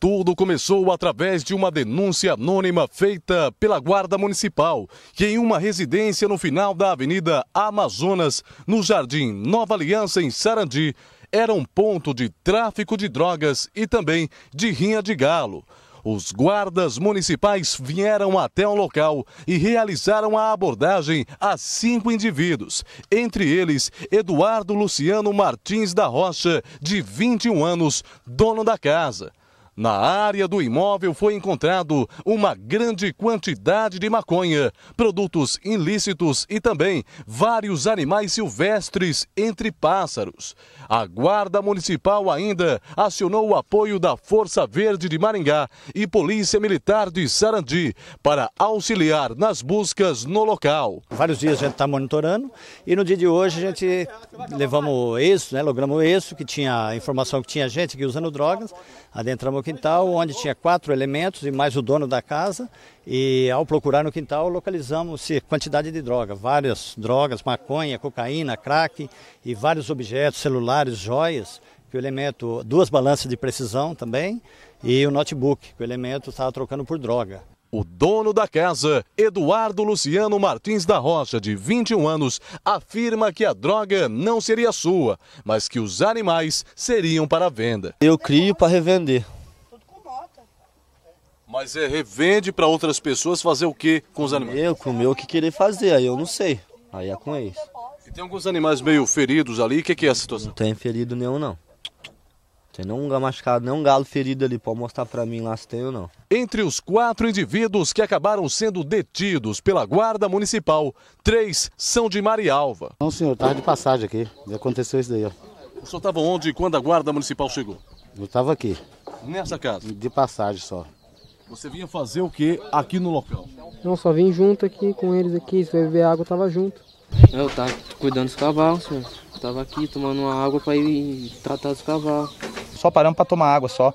tudo começou através de uma denúncia anônima feita pela Guarda Municipal, que em uma residência no final da Avenida Amazonas, no Jardim Nova Aliança, em Sarandi, era um ponto de tráfico de drogas e também de rinha de galo. Os guardas municipais vieram até o local e realizaram a abordagem a cinco indivíduos, entre eles Eduardo Luciano Martins da Rocha, de 21 anos, dono da casa. Na área do imóvel foi encontrado uma grande quantidade de maconha, produtos ilícitos e também vários animais silvestres, entre pássaros. A Guarda Municipal ainda acionou o apoio da Força Verde de Maringá e Polícia Militar de Sarandi para auxiliar nas buscas no local. Vários dias a gente está monitorando e no dia de hoje a gente levamos isso, né, logramos isso, que tinha informação que tinha gente que usando drogas, adentramos aqui quintal onde tinha quatro elementos e mais o dono da casa. E ao procurar no quintal, localizamos quantidade de droga, várias drogas, maconha, cocaína, crack e vários objetos, celulares, joias, que o elemento, duas balanças de precisão também, e o notebook, que o elemento estava trocando por droga. O dono da casa, Eduardo Luciano Martins da Rocha, de 21 anos, afirma que a droga não seria sua, mas que os animais seriam para venda. Eu crio para revender. Mas é, revende para outras pessoas fazer o que com os animais? Eu, com o meu, o que querer fazer, aí eu não sei. Aí é com eles. E tem alguns animais meio feridos ali, o que, que, é a situação? Não tem ferido nenhum, não. Tem nenhum machucado, nenhum galo ferido ali, pode mostrar para mim lá se tem ou não. Entre os quatro indivíduos que acabaram sendo detidos pela Guarda Municipal, três são de Marialva. Não, senhor, estava de passagem aqui, aconteceu isso daí, ó. O senhor estava onde quando a Guarda Municipal chegou? Eu estava aqui. Nessa casa? De passagem só. Você vinha fazer o que aqui no local? Não, só vim junto aqui com eles aqui, se beber água tava junto. É, eu tava cuidando dos cavalos, senhor. tava aqui tomando uma água para ir tratar dos cavalos. Só paramos para tomar água só.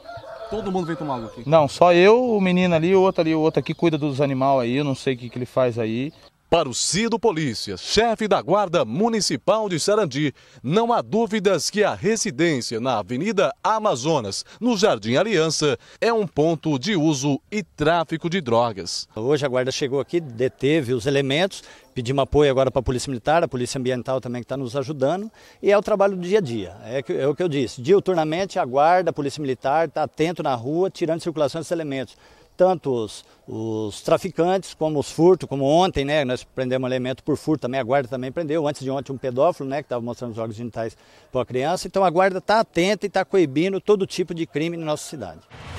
Todo mundo vem tomar água aqui? Não, só eu, o menino ali, o outro ali, o outro aqui cuida dos animais aí, eu não sei o que, que ele faz aí. Para o Cido Polícia, chefe da Guarda Municipal de Sarandi, não há dúvidas que a residência na Avenida Amazonas, no Jardim Aliança, é um ponto de uso e tráfico de drogas. Hoje a Guarda chegou aqui, deteve os elementos, pedimos apoio agora para a Polícia Militar, a Polícia Ambiental também que está nos ajudando, e é o trabalho do dia a dia. É, é o que eu disse, diuturnamente a Guarda, a Polícia Militar está atento na rua, tirando de circulação esses elementos tanto os, os traficantes como os furtos, como ontem, né? Nós prendemos um elemento por furto também, a guarda também prendeu. Antes de ontem, um pedófilo, né? Que estava mostrando os órgãos genitais para a criança. Então a guarda está atenta e está coibindo todo tipo de crime na nossa cidade.